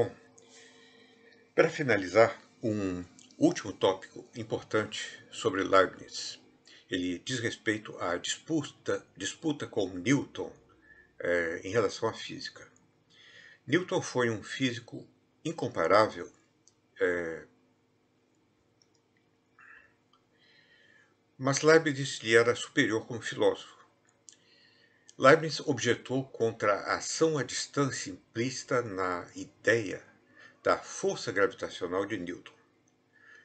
Bom, para finalizar, um último tópico importante sobre Leibniz. Ele diz respeito à disputa, disputa com Newton eh, em relação à física. Newton foi um físico incomparável, eh, mas Leibniz lhe era superior como filósofo. Leibniz objetou contra a ação à distância implícita na ideia da força gravitacional de Newton.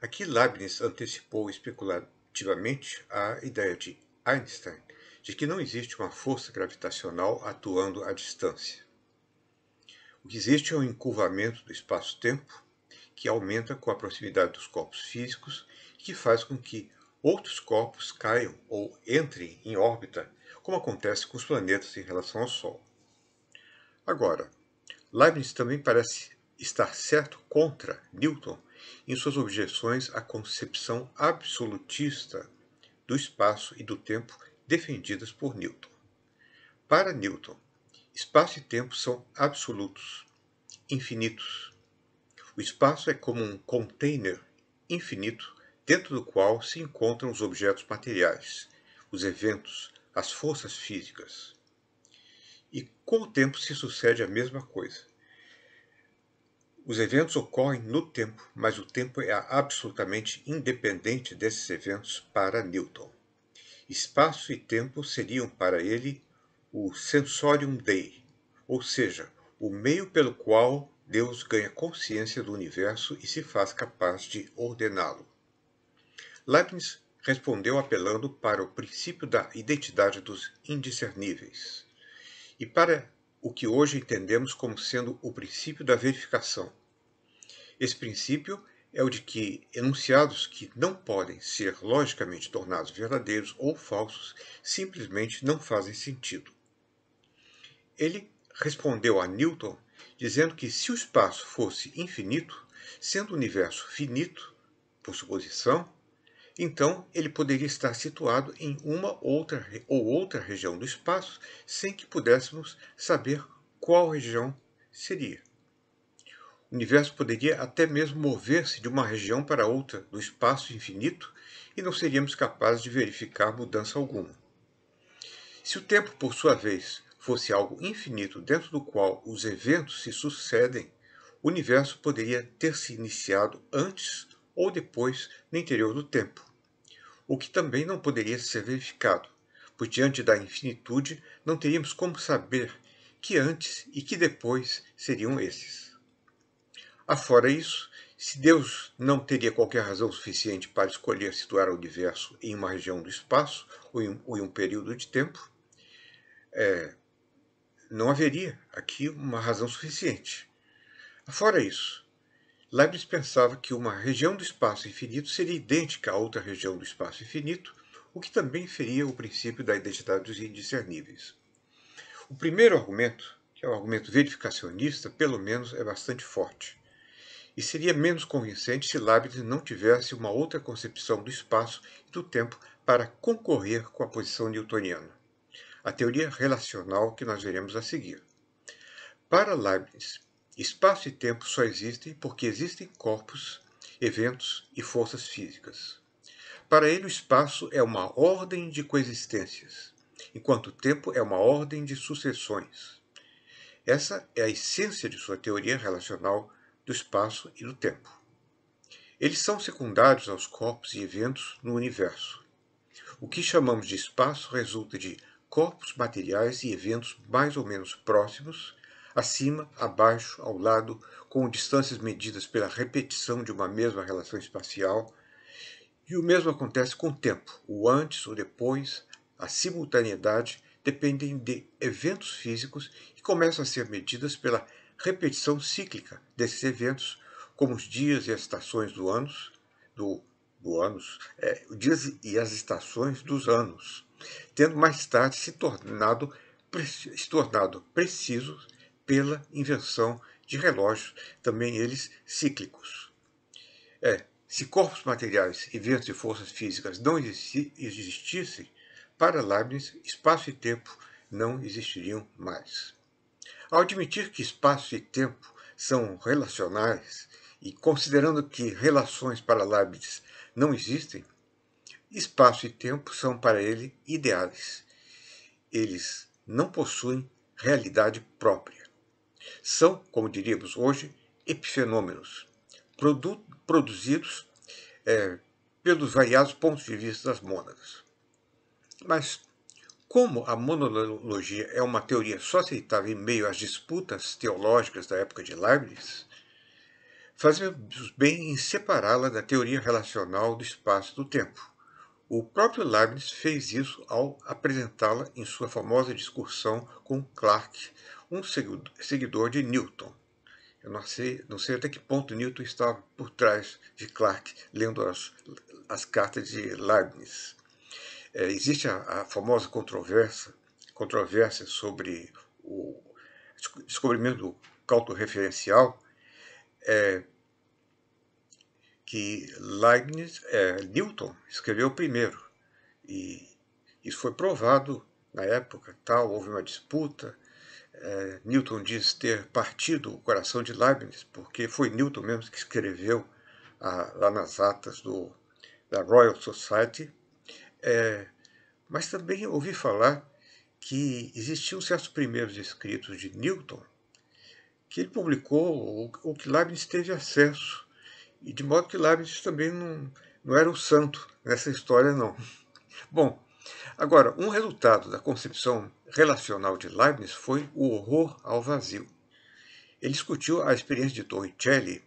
Aqui Leibniz antecipou especulativamente a ideia de Einstein de que não existe uma força gravitacional atuando à distância. O que existe é um encurvamento do espaço-tempo que aumenta com a proximidade dos corpos físicos e que faz com que outros corpos caiam ou entrem em órbita como acontece com os planetas em relação ao Sol. Agora, Leibniz também parece estar certo contra Newton em suas objeções à concepção absolutista do espaço e do tempo defendidas por Newton. Para Newton, espaço e tempo são absolutos, infinitos. O espaço é como um container infinito dentro do qual se encontram os objetos materiais, os eventos, as forças físicas. E com o tempo se sucede a mesma coisa. Os eventos ocorrem no tempo, mas o tempo é absolutamente independente desses eventos para Newton. Espaço e tempo seriam para ele o sensorium dei, ou seja, o meio pelo qual Deus ganha consciência do universo e se faz capaz de ordená-lo. Leibniz respondeu apelando para o princípio da identidade dos indiscerníveis e para o que hoje entendemos como sendo o princípio da verificação. Esse princípio é o de que enunciados que não podem ser logicamente tornados verdadeiros ou falsos simplesmente não fazem sentido. Ele respondeu a Newton dizendo que se o espaço fosse infinito, sendo o universo finito, por suposição, então, ele poderia estar situado em uma outra ou outra região do espaço sem que pudéssemos saber qual região seria. O universo poderia até mesmo mover-se de uma região para outra do espaço infinito e não seríamos capazes de verificar mudança alguma. Se o tempo, por sua vez, fosse algo infinito dentro do qual os eventos se sucedem, o universo poderia ter se iniciado antes ou depois no interior do tempo o que também não poderia ser verificado, pois diante da infinitude não teríamos como saber que antes e que depois seriam esses. Afora isso, se Deus não teria qualquer razão suficiente para escolher situar o universo em uma região do espaço ou em, ou em um período de tempo, é, não haveria aqui uma razão suficiente. Fora isso, Leibniz pensava que uma região do espaço infinito seria idêntica a outra região do espaço infinito, o que também feria o princípio da identidade dos indiscerníveis. O primeiro argumento, que é o argumento verificacionista, pelo menos é bastante forte, e seria menos convincente se Leibniz não tivesse uma outra concepção do espaço e do tempo para concorrer com a posição newtoniana, a teoria relacional que nós veremos a seguir. Para Leibniz, Espaço e tempo só existem porque existem corpos, eventos e forças físicas. Para ele, o espaço é uma ordem de coexistências, enquanto o tempo é uma ordem de sucessões. Essa é a essência de sua teoria relacional do espaço e do tempo. Eles são secundários aos corpos e eventos no universo. O que chamamos de espaço resulta de corpos materiais e eventos mais ou menos próximos acima, abaixo, ao lado, com distâncias medidas pela repetição de uma mesma relação espacial. E o mesmo acontece com o tempo. O antes, o depois, a simultaneidade dependem de eventos físicos e começam a ser medidas pela repetição cíclica desses eventos, como os dias e as estações do anos, do, do anos, é, dias e as estações dos anos, tendo mais tarde se tornado, se tornado precisos pela invenção de relógios, também eles cíclicos. É, se corpos materiais, eventos e forças físicas não existissem, para Leibniz, espaço e tempo não existiriam mais. Ao admitir que espaço e tempo são relacionais e considerando que relações para Leibniz não existem, espaço e tempo são para ele ideais. Eles não possuem realidade própria. São, como diríamos hoje, epifenômenos, produ produzidos é, pelos variados pontos de vista das mônadas. Mas, como a monologia é uma teoria só aceitável em meio às disputas teológicas da época de Leibniz, fazemos bem em separá-la da teoria relacional do espaço e do tempo. O próprio Leibniz fez isso ao apresentá-la em sua famosa discussão com Clarke, um seguidor de Newton. Eu não sei, não sei até que ponto Newton estava por trás de Clarke, lendo as, as cartas de Leibniz. É, existe a, a famosa controvérsia, controvérsia sobre o descobrimento do cálculo referencial, é, que Leibniz, é, Newton escreveu primeiro. E isso foi provado na época, tal, houve uma disputa. É, Newton diz ter partido o coração de Leibniz, porque foi Newton mesmo que escreveu a, lá nas atas do, da Royal Society. É, mas também ouvi falar que existiam certos primeiros escritos de Newton que ele publicou, ou, ou que Leibniz teve acesso e de modo que Leibniz também não, não era um santo nessa história, não. Bom, agora, um resultado da concepção relacional de Leibniz foi o horror ao vazio. Ele discutiu a experiência de Torricelli,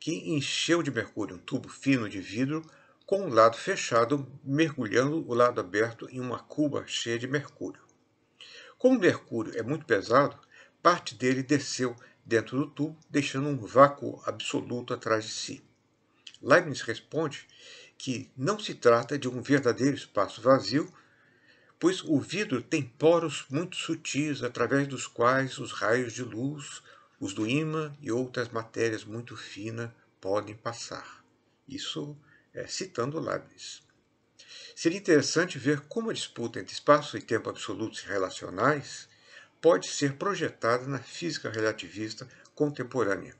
que encheu de mercúrio um tubo fino de vidro com o um lado fechado, mergulhando o lado aberto em uma cuba cheia de mercúrio. Como o mercúrio é muito pesado, parte dele desceu dentro do tubo, deixando um vácuo absoluto atrás de si. Leibniz responde que não se trata de um verdadeiro espaço vazio, pois o vidro tem poros muito sutis através dos quais os raios de luz, os do ímã e outras matérias muito finas podem passar. Isso é citando Leibniz. Seria interessante ver como a disputa entre espaço e tempo absolutos e relacionais pode ser projetada na física relativista contemporânea.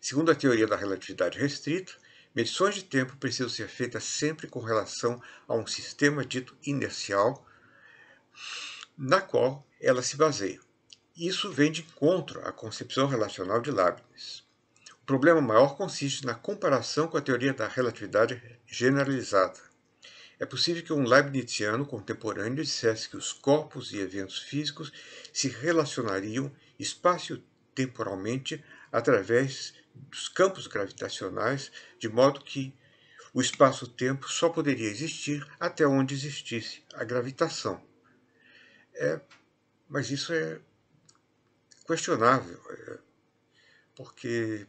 Segundo a teoria da relatividade restrita, Medições de tempo precisam ser feitas sempre com relação a um sistema dito inercial, na qual ela se baseia. Isso vem de encontro à concepção relacional de Leibniz. O problema maior consiste na comparação com a teoria da relatividade generalizada. É possível que um Leibniziano contemporâneo dissesse que os corpos e eventos físicos se relacionariam espaço-temporalmente através dos campos gravitacionais, de modo que o espaço-tempo só poderia existir até onde existisse a gravitação. É, mas isso é questionável, é, porque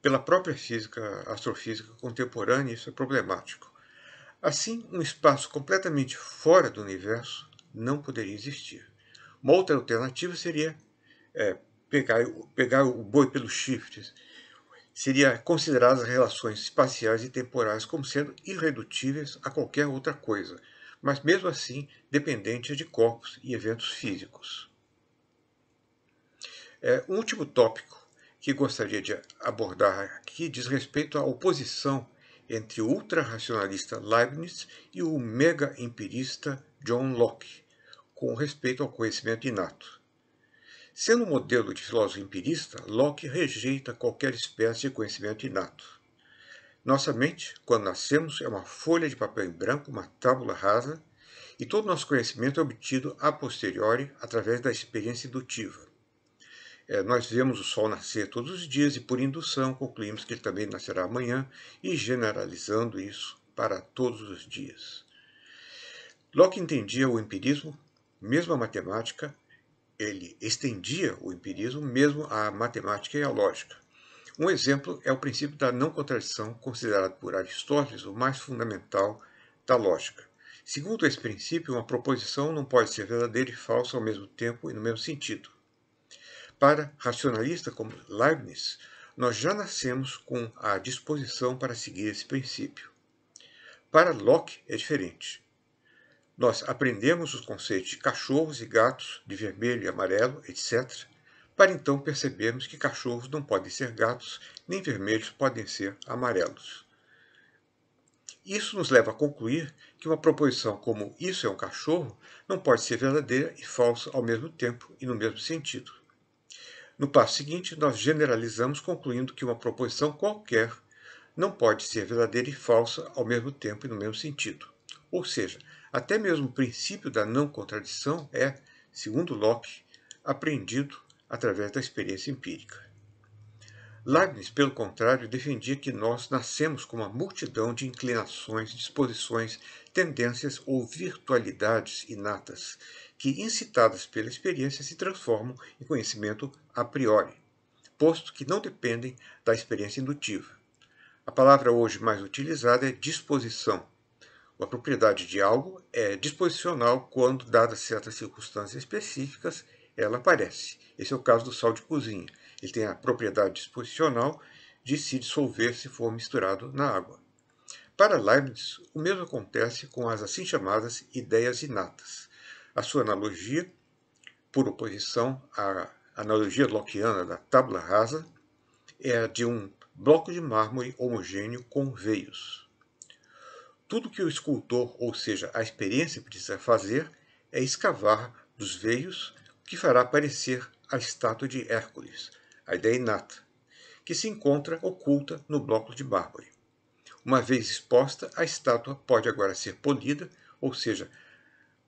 pela própria física astrofísica contemporânea isso é problemático. Assim, um espaço completamente fora do universo não poderia existir. Uma outra alternativa seria é, pegar, pegar o boi pelos chifres, seria considerar as relações espaciais e temporais como sendo irredutíveis a qualquer outra coisa, mas mesmo assim dependentes de corpos e eventos físicos. É, um último tópico que gostaria de abordar aqui diz respeito à oposição entre o ultraracionalista Leibniz e o mega-empirista John Locke, com respeito ao conhecimento inato. Sendo um modelo de filósofo empirista, Locke rejeita qualquer espécie de conhecimento inato. Nossa mente, quando nascemos, é uma folha de papel em branco, uma tábula rasa, e todo nosso conhecimento é obtido a posteriori através da experiência indutiva. É, nós vemos o sol nascer todos os dias e, por indução, concluímos que ele também nascerá amanhã e generalizando isso para todos os dias. Locke entendia o empirismo, mesmo a matemática, ele estendia o empirismo mesmo à matemática e à lógica. Um exemplo é o princípio da não contradição, considerado por Aristóteles o mais fundamental da lógica. Segundo esse princípio, uma proposição não pode ser verdadeira e falsa ao mesmo tempo e no mesmo sentido. Para racionalista como Leibniz, nós já nascemos com a disposição para seguir esse princípio. Para Locke é diferente. Nós aprendemos os conceitos de cachorros e gatos, de vermelho e amarelo, etc., para então percebermos que cachorros não podem ser gatos, nem vermelhos podem ser amarelos. Isso nos leva a concluir que uma proposição como isso é um cachorro não pode ser verdadeira e falsa ao mesmo tempo e no mesmo sentido. No passo seguinte, nós generalizamos concluindo que uma proposição qualquer não pode ser verdadeira e falsa ao mesmo tempo e no mesmo sentido. Ou seja, até mesmo o princípio da não contradição é, segundo Locke, aprendido através da experiência empírica. Leibniz, pelo contrário, defendia que nós nascemos com uma multidão de inclinações, disposições, tendências ou virtualidades inatas, que, incitadas pela experiência, se transformam em conhecimento a priori, posto que não dependem da experiência indutiva. A palavra hoje mais utilizada é disposição, uma propriedade de algo é disposicional quando, dadas certas circunstâncias específicas, ela aparece. Esse é o caso do sal de cozinha. Ele tem a propriedade disposicional de se dissolver se for misturado na água. Para Leibniz, o mesmo acontece com as assim chamadas ideias inatas. A sua analogia, por oposição à analogia lockeana da tábula rasa, é a de um bloco de mármore homogêneo com veios. Tudo que o escultor, ou seja, a experiência, precisa fazer é escavar dos veios o que fará aparecer a estátua de Hércules, a ideia inata, que se encontra oculta no bloco de mármore. Uma vez exposta, a estátua pode agora ser polida, ou seja,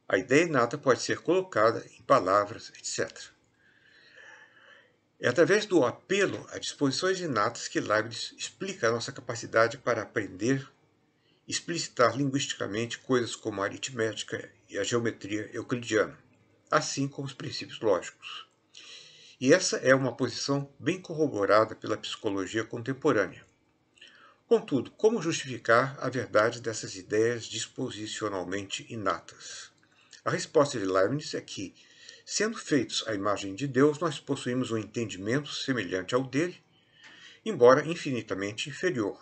a ideia inata pode ser colocada em palavras, etc. É através do apelo a disposições inatas que Leibniz explica a nossa capacidade para aprender, explicitar linguisticamente coisas como a aritmética e a geometria euclidiana, assim como os princípios lógicos. E essa é uma posição bem corroborada pela psicologia contemporânea. Contudo, como justificar a verdade dessas ideias disposicionalmente inatas? A resposta de Leibniz é que, sendo feitos à imagem de Deus, nós possuímos um entendimento semelhante ao dele, embora infinitamente inferior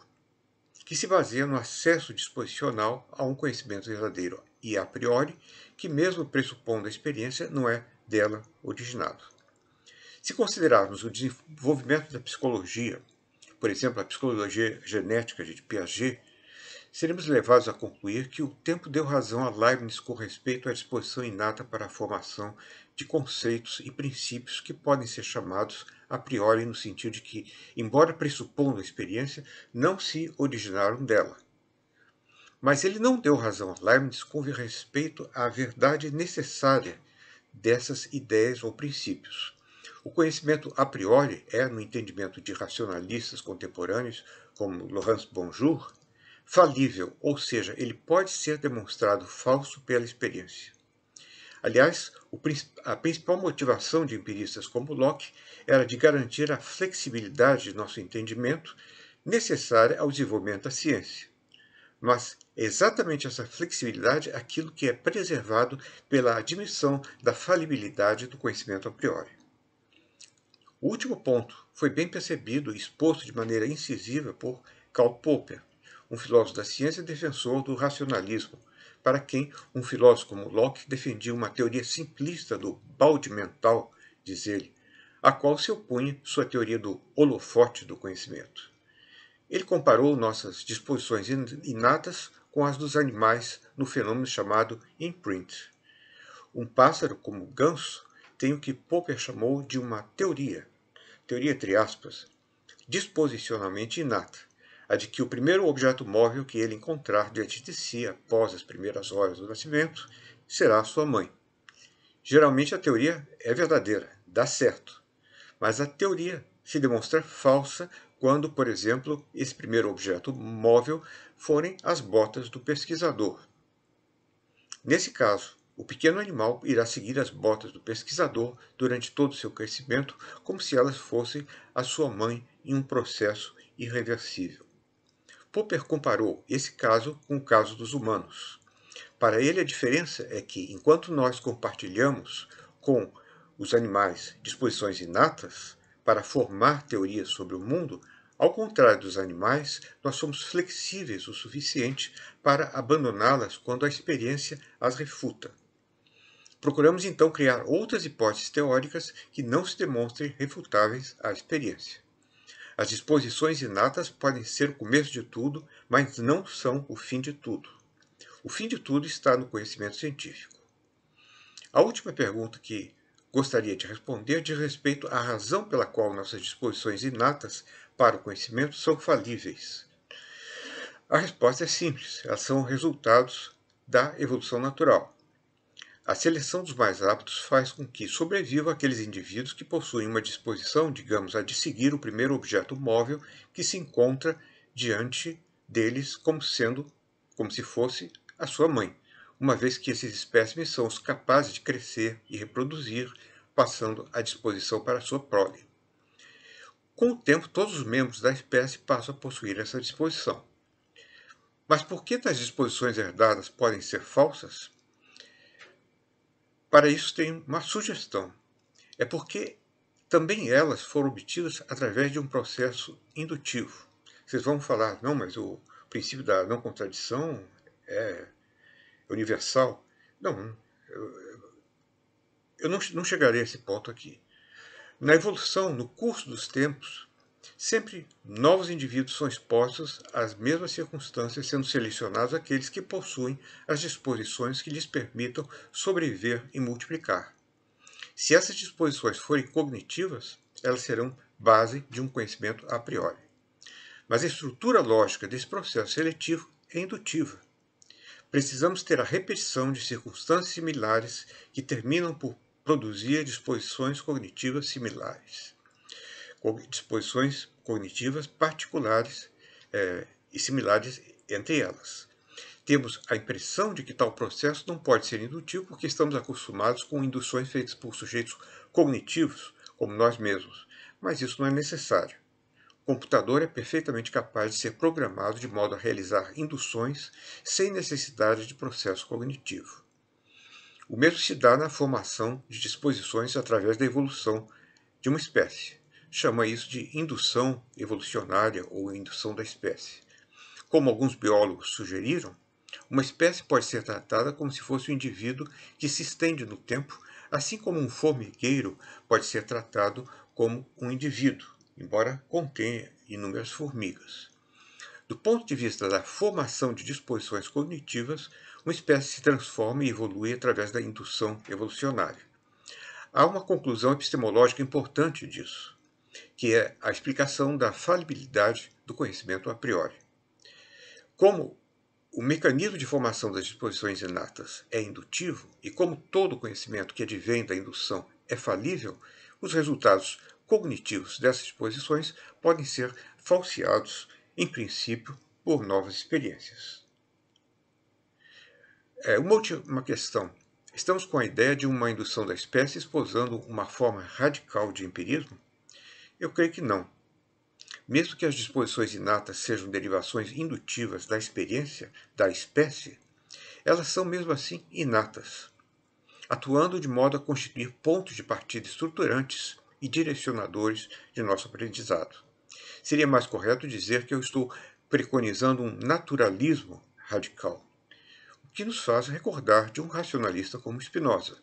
que se baseia no acesso disposicional a um conhecimento verdadeiro e a priori, que, mesmo pressupondo a experiência, não é dela originado. Se considerarmos o desenvolvimento da psicologia, por exemplo, a psicologia genética de Piaget, seremos levados a concluir que o tempo deu razão a Leibniz com respeito à disposição inata para a formação de conceitos e princípios que podem ser chamados a priori no sentido de que, embora pressupondo a experiência, não se originaram dela. Mas ele não deu razão a Leibniz com respeito à verdade necessária dessas ideias ou princípios. O conhecimento a priori é, no entendimento de racionalistas contemporâneos, como Laurence Bonjour, falível, ou seja, ele pode ser demonstrado falso pela experiência. Aliás, a principal motivação de empiristas como Locke era de garantir a flexibilidade de nosso entendimento necessária ao desenvolvimento da ciência. Mas é exatamente essa flexibilidade é aquilo que é preservado pela admissão da falibilidade do conhecimento a priori. O último ponto foi bem percebido e exposto de maneira incisiva por Karl Popper, um filósofo da ciência defensor do racionalismo, para quem um filósofo como Locke defendia uma teoria simplista do balde mental, diz ele, a qual se opunha sua teoria do holofote do conhecimento. Ele comparou nossas disposições inatas com as dos animais no fenômeno chamado imprint. Um pássaro, como o ganso, tem o que Popper chamou de uma teoria, teoria entre aspas, disposicionalmente inata, a de que o primeiro objeto móvel que ele encontrar diante de si após as primeiras horas do nascimento será sua mãe. Geralmente a teoria é verdadeira, dá certo, mas a teoria se demonstra falsa quando, por exemplo, esse primeiro objeto móvel forem as botas do pesquisador. Nesse caso, o pequeno animal irá seguir as botas do pesquisador durante todo o seu crescimento, como se elas fossem a sua mãe em um processo irreversível. Popper comparou esse caso com o caso dos humanos. Para ele, a diferença é que, enquanto nós compartilhamos com os animais disposições inatas para formar teorias sobre o mundo, ao contrário dos animais, nós somos flexíveis o suficiente para abandoná-las quando a experiência as refuta. Procuramos então criar outras hipóteses teóricas que não se demonstrem refutáveis à experiência. As disposições inatas podem ser o começo de tudo, mas não são o fim de tudo. O fim de tudo está no conhecimento científico. A última pergunta que gostaria de responder diz respeito à razão pela qual nossas disposições inatas para o conhecimento são falíveis. A resposta é simples: elas são resultados da evolução natural. A seleção dos mais aptos faz com que sobrevivam aqueles indivíduos que possuem uma disposição, digamos, a de seguir o primeiro objeto móvel que se encontra diante deles como sendo, como se fosse, a sua mãe, uma vez que esses espécimes são os capazes de crescer e reproduzir, passando à disposição para a sua prole. Com o tempo, todos os membros da espécie passam a possuir essa disposição. Mas por que tais disposições herdadas podem ser falsas? Para isso tem uma sugestão. É porque também elas foram obtidas através de um processo indutivo. Vocês vão falar, não, mas o princípio da não contradição é universal. Não, eu não, não chegarei a esse ponto aqui. Na evolução, no curso dos tempos, Sempre novos indivíduos são expostos às mesmas circunstâncias, sendo selecionados aqueles que possuem as disposições que lhes permitam sobreviver e multiplicar. Se essas disposições forem cognitivas, elas serão base de um conhecimento a priori. Mas a estrutura lógica desse processo seletivo é indutiva. Precisamos ter a repetição de circunstâncias similares que terminam por produzir disposições cognitivas similares disposições cognitivas particulares é, e similares entre elas. Temos a impressão de que tal processo não pode ser indutivo porque estamos acostumados com induções feitas por sujeitos cognitivos, como nós mesmos, mas isso não é necessário. O computador é perfeitamente capaz de ser programado de modo a realizar induções sem necessidade de processo cognitivo. O mesmo se dá na formação de disposições através da evolução de uma espécie chama isso de indução evolucionária ou indução da espécie. Como alguns biólogos sugeriram, uma espécie pode ser tratada como se fosse um indivíduo que se estende no tempo, assim como um formigueiro pode ser tratado como um indivíduo, embora contenha inúmeras formigas. Do ponto de vista da formação de disposições cognitivas, uma espécie se transforma e evolui através da indução evolucionária. Há uma conclusão epistemológica importante disso que é a explicação da falibilidade do conhecimento a priori. Como o mecanismo de formação das disposições inatas é indutivo, e como todo conhecimento que advém da indução é falível, os resultados cognitivos dessas disposições podem ser falseados, em princípio, por novas experiências. É, uma última questão. Estamos com a ideia de uma indução da espécie exposando uma forma radical de empirismo? Eu creio que não. Mesmo que as disposições inatas sejam derivações indutivas da experiência da espécie, elas são mesmo assim inatas, atuando de modo a constituir pontos de partida estruturantes e direcionadores de nosso aprendizado. Seria mais correto dizer que eu estou preconizando um naturalismo radical, o que nos faz recordar de um racionalista como Spinoza.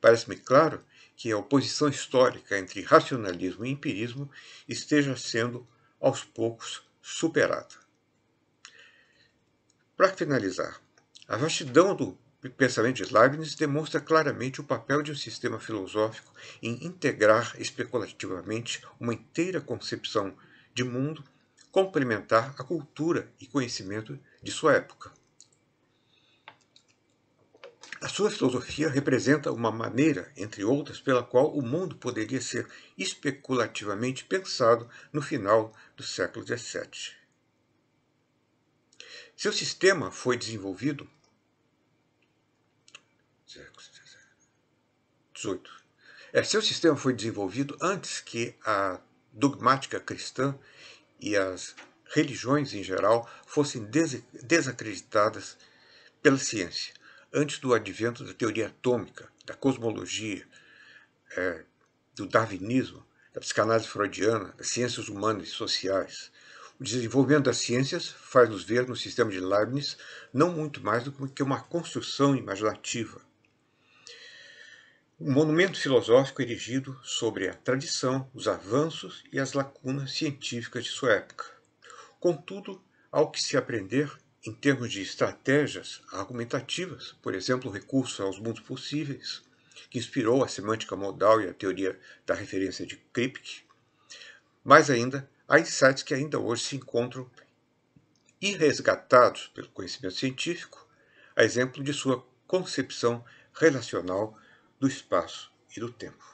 Parece-me claro que a oposição histórica entre racionalismo e empirismo esteja sendo, aos poucos, superada. Para finalizar, a vastidão do pensamento de Leibniz demonstra claramente o papel de um sistema filosófico em integrar especulativamente uma inteira concepção de mundo complementar a cultura e conhecimento de sua época. A sua filosofia representa uma maneira, entre outras, pela qual o mundo poderia ser especulativamente pensado no final do século XVII. Seu sistema foi desenvolvido 18. É, seu sistema foi desenvolvido antes que a dogmática cristã e as religiões em geral fossem desacreditadas pela ciência antes do advento da teoria atômica, da cosmologia, é, do darwinismo, da psicanálise freudiana, das ciências humanas e sociais. O desenvolvimento das ciências faz-nos ver no sistema de Leibniz não muito mais do que uma construção imaginativa. Um monumento filosófico erigido sobre a tradição, os avanços e as lacunas científicas de sua época. Contudo, ao que se aprender, em termos de estratégias argumentativas, por exemplo, o recurso aos mundos possíveis, que inspirou a semântica modal e a teoria da referência de Kripke, mais ainda, há insights que ainda hoje se encontram irresgatados pelo conhecimento científico, a exemplo de sua concepção relacional do espaço e do tempo.